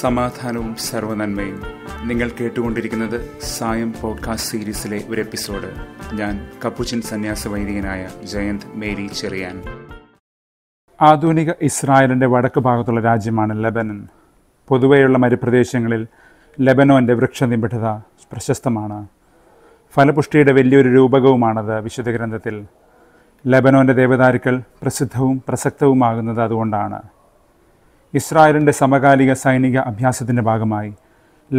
സമാധാനവും സർവനന്മയും നിങ്ങൾ കേട്ടുകൊണ്ടിരിക്കുന്നത് സായം പോഡ്കാസ്റ്റ് സീരീസിലെ ഒരു എപ്പിസോഡ് ഞാൻ കപ്പുച്ചൻ സന്യാസ വൈദികനായ ജയന്ത് മേരി ചെറിയാൻ ആധുനിക ഇസ്രായേലിൻ്റെ വടക്ക് ഭാഗത്തുള്ള രാജ്യമാണ് ലെബനൻ പൊതുവെയുള്ള മരുപ്രദേശങ്ങളിൽ വൃക്ഷ വൃക്ഷനിബിഡത പ്രശസ്തമാണ് ഫലപുഷ്ടിയുടെ വലിയൊരു രൂപകവുമാണത് വിശുദ്ധ ഗ്രന്ഥത്തിൽ ലെബനോൻ്റെ ദേവതാരുക്കൾ പ്രസിദ്ധവും പ്രസക്തവുമാകുന്നത് അതുകൊണ്ടാണ് ഇസ്രായേലിൻ്റെ സമകാലിക സൈനിക അഭ്യാസത്തിൻ്റെ ഭാഗമായി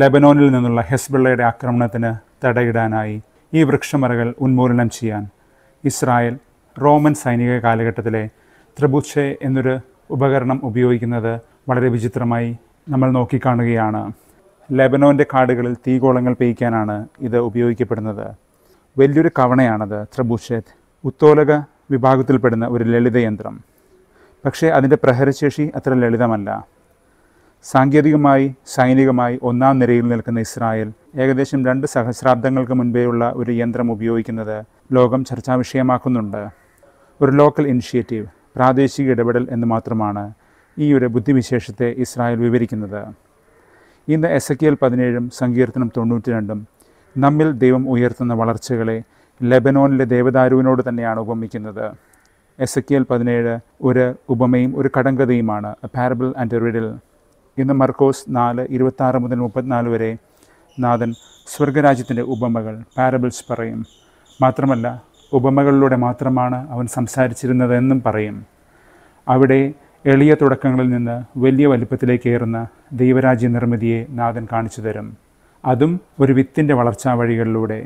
ലെബനോനിൽ നിന്നുള്ള ഹെസ്ബിള്ളയുടെ ആക്രമണത്തിന് തടയിടാനായി ഈ വൃക്ഷമറകൾ ഉന്മൂലനം ചെയ്യാൻ ഇസ്രായേൽ റോമൻ സൈനിക കാലഘട്ടത്തിലെ ത്രിബുച്ചെ എന്നൊരു ഉപകരണം ഉപയോഗിക്കുന്നത് വളരെ വിചിത്രമായി നമ്മൾ നോക്കിക്കാണുകയാണ് ലെബനോൻ്റെ കാടുകളിൽ തീകോളങ്ങൾ പെയ്യ്ക്കാനാണ് ഇത് ഉപയോഗിക്കപ്പെടുന്നത് വലിയൊരു കവണയാണത് ത്രബൂഷേത്ത് ഉത്തോലക വിഭാഗത്തിൽപ്പെടുന്ന ഒരു ലളിതയന്ത്രം പക്ഷേ അതിൻ്റെ പ്രഹരശേഷി അത്ര ലളിതമല്ല സാങ്കേതികമായി സൈനികമായി ഒന്നാം നിരയിൽ നിൽക്കുന്ന ഇസ്രായേൽ ഏകദേശം രണ്ട് സഹസ്രാബ്ദങ്ങൾക്ക് മുൻപേയുള്ള ഒരു യന്ത്രം ഉപയോഗിക്കുന്നത് ലോകം ചർച്ചാ വിഷയമാക്കുന്നുണ്ട് ഒരു ലോക്കൽ ഇനിഷ്യേറ്റീവ് പ്രാദേശിക ഇടപെടൽ എന്ന് മാത്രമാണ് ഈ ഒരു ബുദ്ധിവിശേഷത്തെ ഇസ്രായേൽ വിവരിക്കുന്നത് ഇന്ന് എസ് കെ എൽ പതിനേഴും സങ്കീർത്തനം തൊണ്ണൂറ്റി രണ്ടും നമ്മിൽ ദൈവം ഉയർത്തുന്ന വളർച്ചകളെ ലെബനോനിലെ ദേവദാരുവിനോട് തന്നെയാണ് ഉപമിക്കുന്നത് എസ് എൽ പതിനേഴ് ഒരു ഉപമയും ഒരു കടങ്കഥയുമാണ് പാരബിൾ ആൻഡ് റിഡിൽ ഇന്ന് മർക്കോസ് നാല് ഇരുപത്താറ് മുതൽ മുപ്പത്തിനാല് വരെ നാഥൻ സ്വർഗരാജ്യത്തിൻ്റെ ഉപമകൾ പാരബിൾസ് പറയും മാത്രമല്ല ഉപമകളിലൂടെ മാത്രമാണ് അവൻ സംസാരിച്ചിരുന്നതെന്നും പറയും അവിടെ എളിയ തുടക്കങ്ങളിൽ നിന്ന് വലിയ വലിപ്പത്തിലേക്ക് ഏറുന്ന ദൈവരാജ്യ നിർമ്മിതിയെ നാഥൻ കാണിച്ചു തരും അതും ഒരു വിത്തിൻ്റെ വളർച്ചാ വഴികളിലൂടെ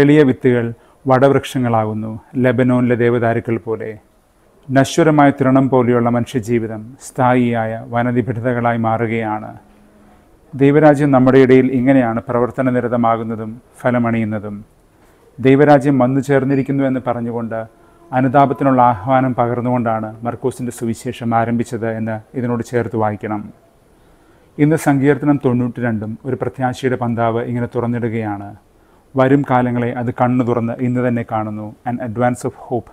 എളിയ വിത്തുകൾ വടവൃക്ഷങ്ങളാകുന്നു ലബനോനിലെ ദേവദാരുക്കൾ പോലെ നശ്വരമായ തൃണം പോലെയുള്ള മനുഷ്യജീവിതം സ്ഥായിയായ വനനിബിഡതകളായി മാറുകയാണ് ദൈവരാജ്യം നമ്മുടെ ഇടയിൽ ഇങ്ങനെയാണ് പ്രവർത്തനനിരതമാകുന്നതും ഫലമണിയുന്നതും ദൈവരാജ്യം വന്നു ചേർന്നിരിക്കുന്നു എന്ന് പറഞ്ഞുകൊണ്ട് അനുതാപത്തിനുള്ള ആഹ്വാനം പകർന്നുകൊണ്ടാണ് മർക്കോസിൻ്റെ സുവിശേഷം ആരംഭിച്ചത് എന്ന് ഇതിനോട് ചേർത്ത് വായിക്കണം ഇന്ന് സങ്കീർത്തനം തൊണ്ണൂറ്റി രണ്ടും ഒരു പ്രത്യാശയുടെ പന്താവ് ഇങ്ങനെ തുറന്നിടുകയാണ് വരും കാലങ്ങളെ അത് കണ്ണു തുറന്ന് ഇന്ന് തന്നെ കാണുന്നു ആൻഡ് അഡ്വാൻസ് ഓഫ് ഹോപ്പ്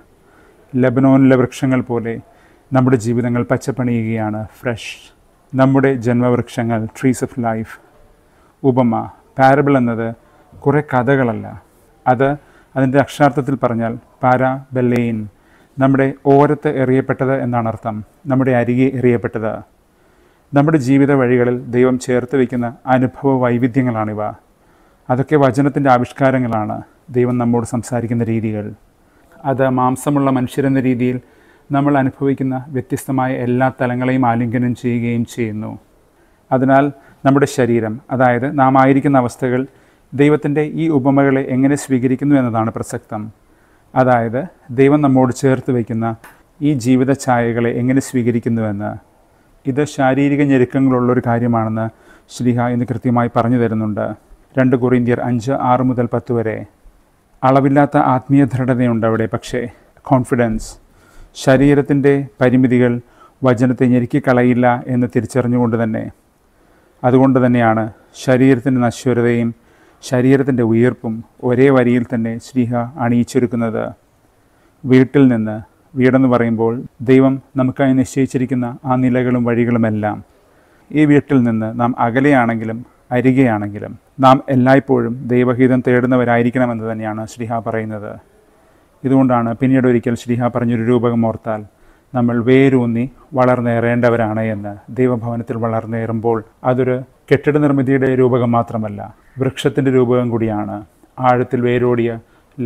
ലബനോനിലെ വൃക്ഷങ്ങൾ പോലെ നമ്മുടെ ജീവിതങ്ങൾ പച്ചപ്പണിയുകയാണ് ഫ്രഷ് നമ്മുടെ ജന്മവൃക്ഷങ്ങൾ ട്രീസ് ഓഫ് ലൈഫ് ഉപമ പാരബിൾ എന്നത് കുറേ കഥകളല്ല അത് അതിൻ്റെ അക്ഷരാർത്ഥത്തിൽ പറഞ്ഞാൽ പാര ബെല്ലെയിൻ നമ്മുടെ ഓരത്ത് എറിയപ്പെട്ടത് എന്നാണ് അർത്ഥം നമ്മുടെ അരികെ എറിയപ്പെട്ടത് നമ്മുടെ ജീവിത വഴികളിൽ ദൈവം ചേർത്ത് വയ്ക്കുന്ന അനുഭവ വൈവിധ്യങ്ങളാണിവ അതൊക്കെ വചനത്തിൻ്റെ ആവിഷ്കാരങ്ങളാണ് ദൈവം നമ്മോട് സംസാരിക്കുന്ന രീതികൾ അത് മാംസമുള്ള മനുഷ്യരെന്ന രീതിയിൽ നമ്മൾ അനുഭവിക്കുന്ന വ്യത്യസ്തമായ എല്ലാ തലങ്ങളെയും ആലിംഗനം ചെയ്യുകയും ചെയ്യുന്നു അതിനാൽ നമ്മുടെ ശരീരം അതായത് നാം ആയിരിക്കുന്ന അവസ്ഥകൾ ദൈവത്തിൻ്റെ ഈ ഉപമകളെ എങ്ങനെ സ്വീകരിക്കുന്നു എന്നതാണ് പ്രസക്തം അതായത് ദൈവം നമ്മോട് ചേർത്ത് വയ്ക്കുന്ന ഈ ജീവിത ഛായകളെ എങ്ങനെ സ്വീകരിക്കുന്നുവെന്ന് ഇത് ശാരീരിക ഞെരുക്കങ്ങളുള്ളൊരു കാര്യമാണെന്ന് ശ്രീഹ ഇന്ന് കൃത്യമായി പറഞ്ഞു തരുന്നുണ്ട് രണ്ട് കൊറിന്തിയർ അഞ്ച് ആറ് മുതൽ പത്ത് വരെ അളവില്ലാത്ത ആത്മീയ ദൃഢതയുണ്ട് അവിടെ പക്ഷേ കോൺഫിഡൻസ് ശരീരത്തിൻ്റെ പരിമിതികൾ വചനത്തെ ഞെരുക്കിക്കളയില്ല എന്ന് തിരിച്ചറിഞ്ഞുകൊണ്ട് തന്നെ അതുകൊണ്ട് തന്നെയാണ് ശരീരത്തിൻ്റെ നശ്വരതയും ശരീരത്തിൻ്റെ ഉയർപ്പും ഒരേ വരിയിൽ തന്നെ ശ്രീഹ അണിയിച്ചൊരുക്കുന്നത് വീട്ടിൽ നിന്ന് വീടെന്ന് പറയുമ്പോൾ ദൈവം നമുക്കായി നിശ്ചയിച്ചിരിക്കുന്ന ആ നിലകളും വഴികളുമെല്ലാം ഈ വീട്ടിൽ നിന്ന് നാം അകലെയാണെങ്കിലും അരികെയാണെങ്കിലും നാം എല്ലായ്പ്പോഴും ദൈവഹിതം തേടുന്നവരായിരിക്കണമെന്ന് തന്നെയാണ് ശ്രീഹ പറയുന്നത് ഇതുകൊണ്ടാണ് പിന്നീട് ഒരിക്കൽ ശ്രീഹ പറഞ്ഞൊരു രൂപകം ഓർത്താൽ നമ്മൾ വേരൂന്നി വളർന്നേറേണ്ടവരാണ് എന്ന് ദൈവഭവനത്തിൽ വളർന്നേറുമ്പോൾ അതൊരു കെട്ടിട നിർമ്മിതിയുടെ രൂപകം മാത്രമല്ല വൃക്ഷത്തിൻ്റെ രൂപകം കൂടിയാണ് ആഴത്തിൽ വേരോടിയ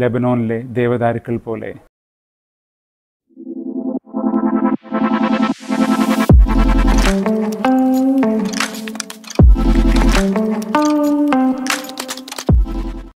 ലെബനോനിലെ ദേവദാരുക്കൾ പോലെ